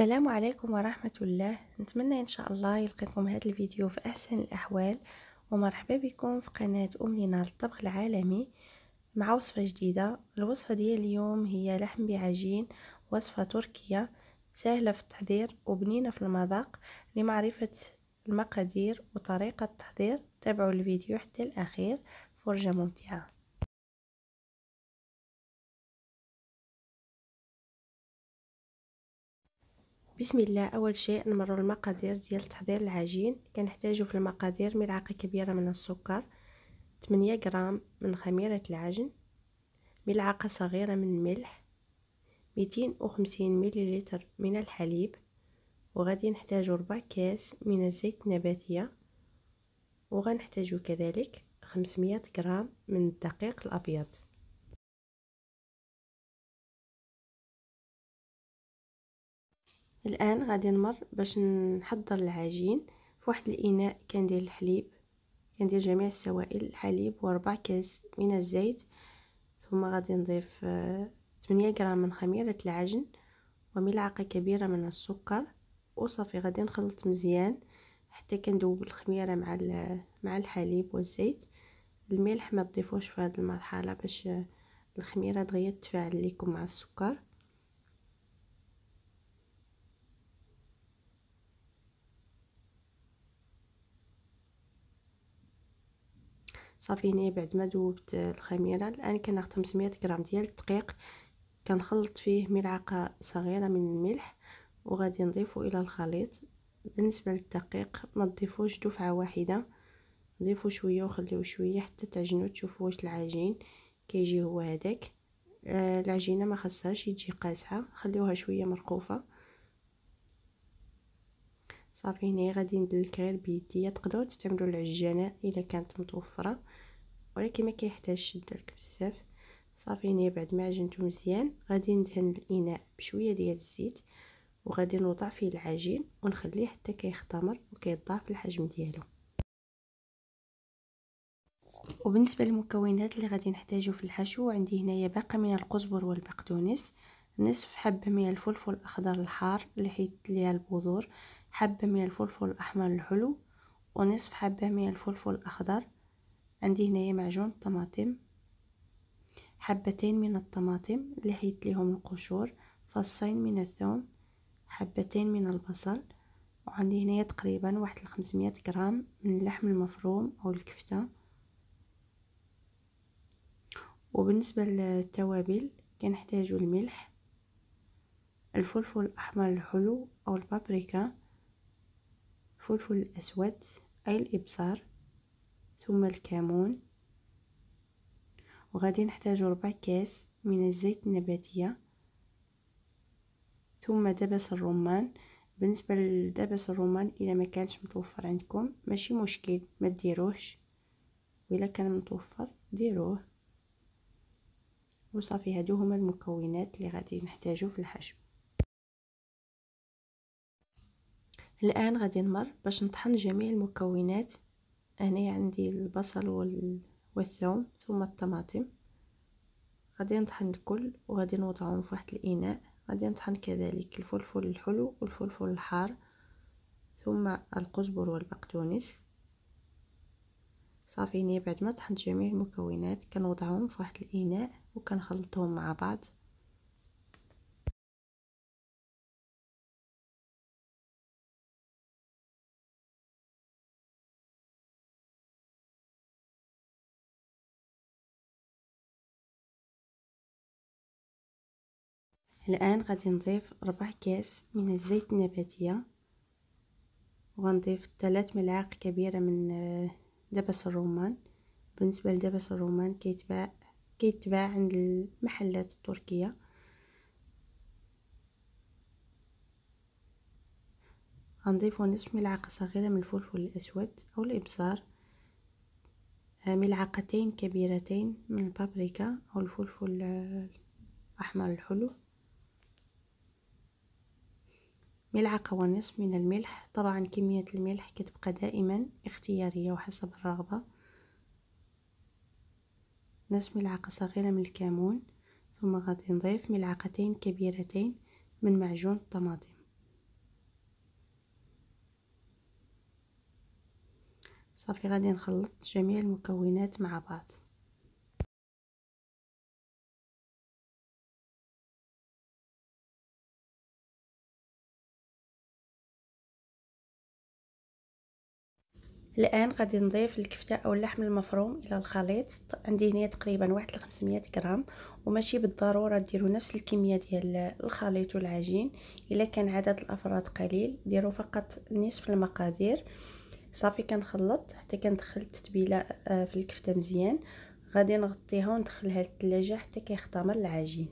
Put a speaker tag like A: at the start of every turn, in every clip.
A: السلام عليكم ورحمة الله نتمنى إن شاء الله يلقيكم هذا الفيديو في أحسن الأحوال ومرحبا بكم في قناة أمننا للطبخ العالمي مع وصفة جديدة الوصفة ديال اليوم هي لحم بعجين وصفة تركية سهلة في التحضير وبنينة في المذاق لمعرفة المقادير وطريقة التحضير تابعوا الفيديو حتى الأخير فرجة ممتعة بسم الله اول شيء نمروا المقادير ديال تحضير العجين كنحتاجو في المقادير ملعقه كبيره من السكر 8 غرام من خميره العجن ملعقه صغيره من الملح 250 مليلتر من الحليب وغادي نحتاجو ربع كاس من الزيت النباتيه وغنحتاجو كذلك 500 غرام من الدقيق الابيض الان غادي نمر باش نحضر العجين في واحد الاناء كندير الحليب كندير جميع السوائل الحليب وربع كاس من الزيت ثم غادي نضيف 8 آه، غرام من خميرة العجن وملعقة كبيرة من السكر وصافي غادي نخلط مزيان حتى كندوب الخميرة مع مع الحليب والزيت الملح ما تضيفوش في هذه المرحلة باش آه، الخميرة دغيا تفاعل لكم مع السكر صافي هنايا بعد ما ذوبت الخميره الان كناخذ 500 غرام ديال الدقيق كنخلط فيه ملعقه صغيره من الملح وغادي نضيفه الى الخليط بالنسبه للدقيق ما تضيفوش دفعه واحده ضيفوا شويه وخليوه شويه حتى تعجنوا تشوفوا واش العجين كيجي هو هذاك آه، العجينه ما خصهاش يجي قاسحه خليوها شويه مرقوفه صافي هنايا غادي ندلك غير بيديا تقدروا تستعملوا العجانه الا كانت متوفره ولكن ما كيحتاجش الدلك بزاف صافي هنايا بعد ما عجنته مزيان غادي ندهن الاناء بشويه ديال الزيت وغادي نوضع فيه العجين ونخليه حتى كيختمر وكيضاعف الحجم ديالو وبالنسبه للمكونات اللي غادي نحتاجو في الحشو عندي هنايا باقه من القزبر والبقدونس نصف حبه من الفلفل الاخضر الحار اللي حيت ليها البذور حبة من الفلفل الأحمر الحلو ونصف حبة من الفلفل الأخضر عندي هنايا معجون طماطم حبتين من الطماطم اللي حيت ليهم القشور فصين من الثوم حبتين من البصل وعندي هنايا تقريبا واحد الخمسمية غرام من اللحم المفروم او الكفته وبالنسبه للتوابل كنحتاجو الملح الفلفل الاحمر الحلو او البابريكا الفلفل الأسود أي الإبصار ثم الكمون وغادي نحتاج ربع كاس من الزيت النباتية ثم دبس الرمان بالنسبة لدبس الرمان إذا ما كانش متوفر عندكم ماشي مشكل ما ديروهش وإلا كان متوفر ديروه وصافي هادو هما المكونات اللي غادي نحتاجو في الحشو الان غادي نمر باش نطحن جميع المكونات هنا عندي البصل والثوم ثم الطماطم غادي نطحن الكل وغادي نوضعهم في واحد الاناء غادي نطحن كذلك الفلفل الحلو والفلفل الحار ثم القزبر والبقدونس صافي ني بعد ما طحنت جميع المكونات كنوضعهم في واحد الاناء وكنخلطهم مع بعض الآن غادي نضيف ربع كاس من الزيت النباتية وغنضيف ثلاث ملاعق كبيرة من آه، دبس الرمان بالنسبة لدبس الرمان كيتباع كيتباع عند المحلات التركية غنضيف نصف ملعقة صغيرة من الفلفل الأسود أو الإبزار آه، ملعقتين كبيرتين من البابريكا أو الفلفل آه، الأحمر الحلو ملعقة ونصف من الملح طبعا كمية الملح كتبقى دائما اختيارية وحسب الرغبة نصف ملعقة صغيرة من الكمون ثم غادي نضيف ملعقتين كبيرتين من معجون الطماطم صافي غادي نخلط جميع المكونات مع بعض الان غادي نضيف الكفته او اللحم المفروم الى الخليط عندي هنا تقريبا واحد 500 غرام وماشي بالضروره ديروا نفس الكميه ديال الخليط والعجين الا كان عدد الافراد قليل ديروا فقط نصف المقادير صافي كنخلط حتى كندخل التتبيله آه، في الكفته مزيان غادي نغطيها وندخلها للثلاجه حتى كيختمر العجين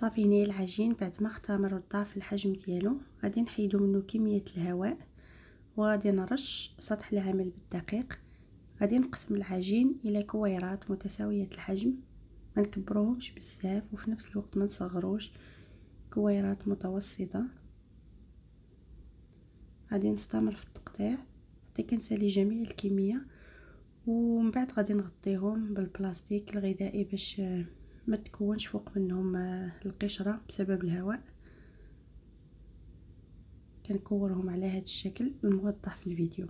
A: صافي هنايا العجين بعد ما اختمر وضاعف الحجم ديالو غادي نحيدو منه كميه الهواء وغادي نرش سطح العمل بالدقيق غادي نقسم العجين الى كويرات متساويه الحجم ما نكبروهمش بزاف وفي نفس الوقت ما نصغروش كويرات متوسطه غادي نستمر في التقطيع حتى كنسالي جميع الكميه ومن بعد غادي نغطيهم بالبلاستيك الغذائي باش ما تكونش فوق منهم آه، القشرة بسبب الهواء كنكورهم على هذا الشكل الموضح في الفيديو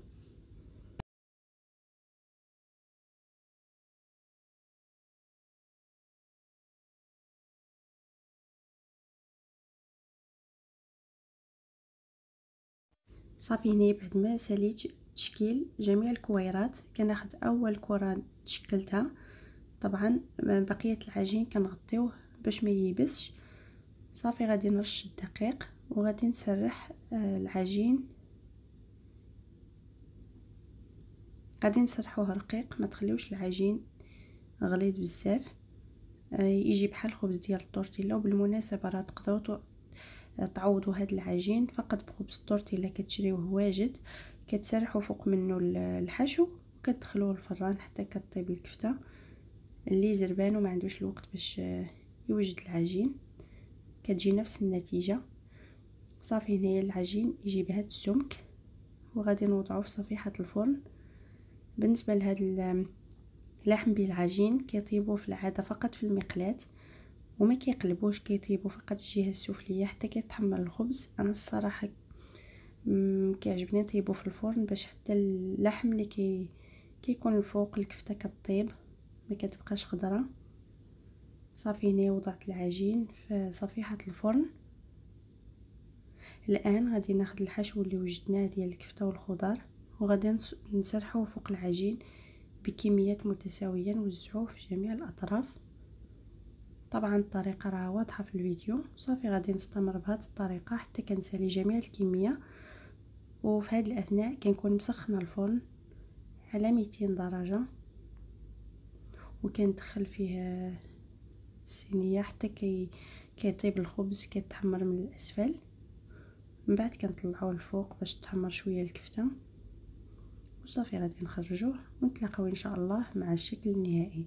A: صافي هنا بعد ما ساليت تشكيل جميع الكويرات كناخد اول كره تشكلتها طبعا بقية العجين كنغطيوه باش ما ييبسش صافي غادي نرش الدقيق وغادي نسرح آه، العجين غادي نسرحوه رقيق ما تخليوش العجين غليظ بزاف آه، يجي بحال الخبز ديال التورتيلا وبالمناسبه راه تقدروا آه، تعوضوا هذا العجين فقط بخبز التورتيلا كتشريوه واجد كتسرحوا فوق منه الحشو وكتدخلوه الفران حتى كطيب الكفته اللي زربان وما عندوش الوقت باش آه، يوجد العجين كتجي نفس النتيجه صافي هنايا العجين يجي بهذا السمك وغادي نوضعه في صفيحه الفرن بالنسبه لهذا اللحم بالعجين كيطيبوا في العاده فقط في المقلاة وما كيقلبوش كيطيبوا فقط الجهه السفليه حتى كيتحمر الخبز انا الصراحه كيعجبني نطيبو في الفرن باش حتى اللحم اللي كي كيكون الفوق الكفته كطيب ما كتبقاش خضره صافي هنا وضعت العجين في صفيحه الفرن الان غادي ناخد الحشو اللي وجدناه ديال الكفته والخضار وغادي نسرحه فوق العجين بكميات متساويه نوزعه في جميع الاطراف طبعا الطريقه راه واضحه في الفيديو صافي غادي نستمر بهاد الطريقه حتى كنسالي جميع الكميه وفي هاد الاثناء كنكون مسخنه الفرن على 200 درجه وكندخل فيه الصينيه حتى كي كيطيب الخبز كيتحمر من الاسفل من بعد كنطلعوه الفوق باش تحمر شويه الكفته وصافي غادي نخرجوه ونتلاقاو ان شاء الله مع الشكل النهائي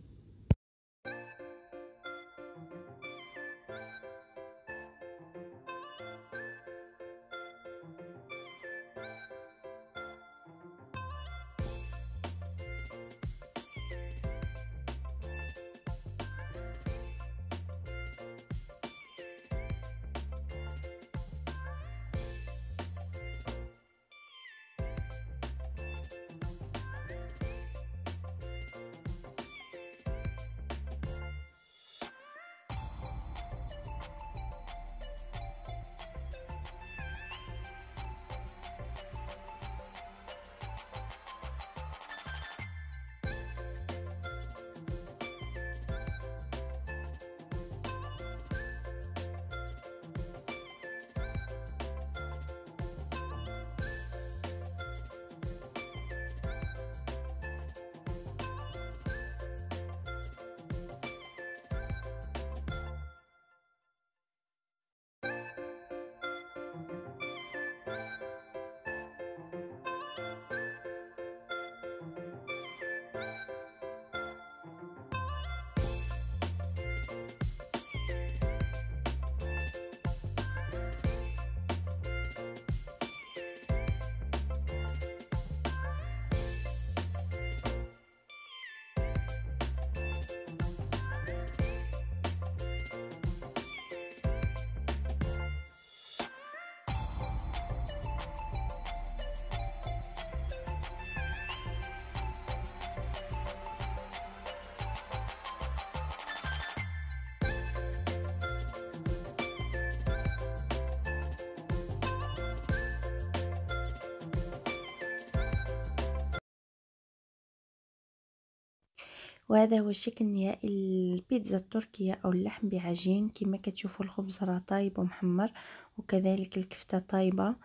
A: وهذا هو الشكل النهائي للبيتزا التركية أو اللحم بعجين كما كتشوفوا الخبز راه طايب ومحمر وكذلك الكفتة طايبة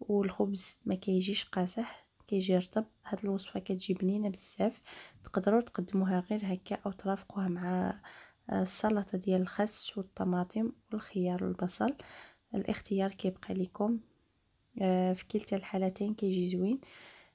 A: والخبز ما كيجيش قاسح كيجي رطب هاد الوصفة كتجي بنينة بزاف تقدروا تقدموها غير هكا أو ترافقوها مع آه، السلطة ديال الخس والطماطم والخيار والبصل الاختيار كيبقى لكم آه، في كلتا الحالتين كيجي زوين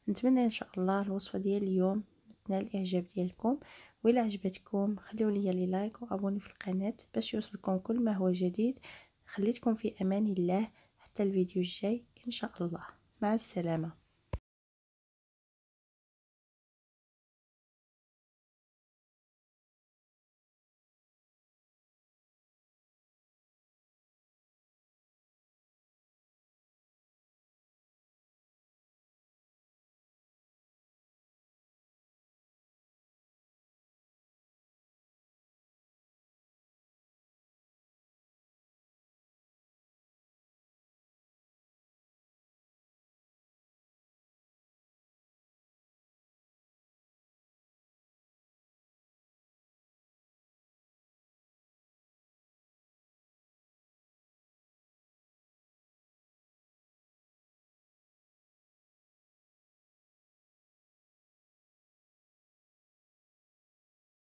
A: نتمنى ان شاء الله الوصفه ديال اليوم تنال الاعجاب ديالكم وإلا عجبتكم خليو لي لايك وابوني في القناه باش يوصلكم كل ما هو جديد خليتكم في امان الله حتى الفيديو الجاي ان شاء الله مع السلامه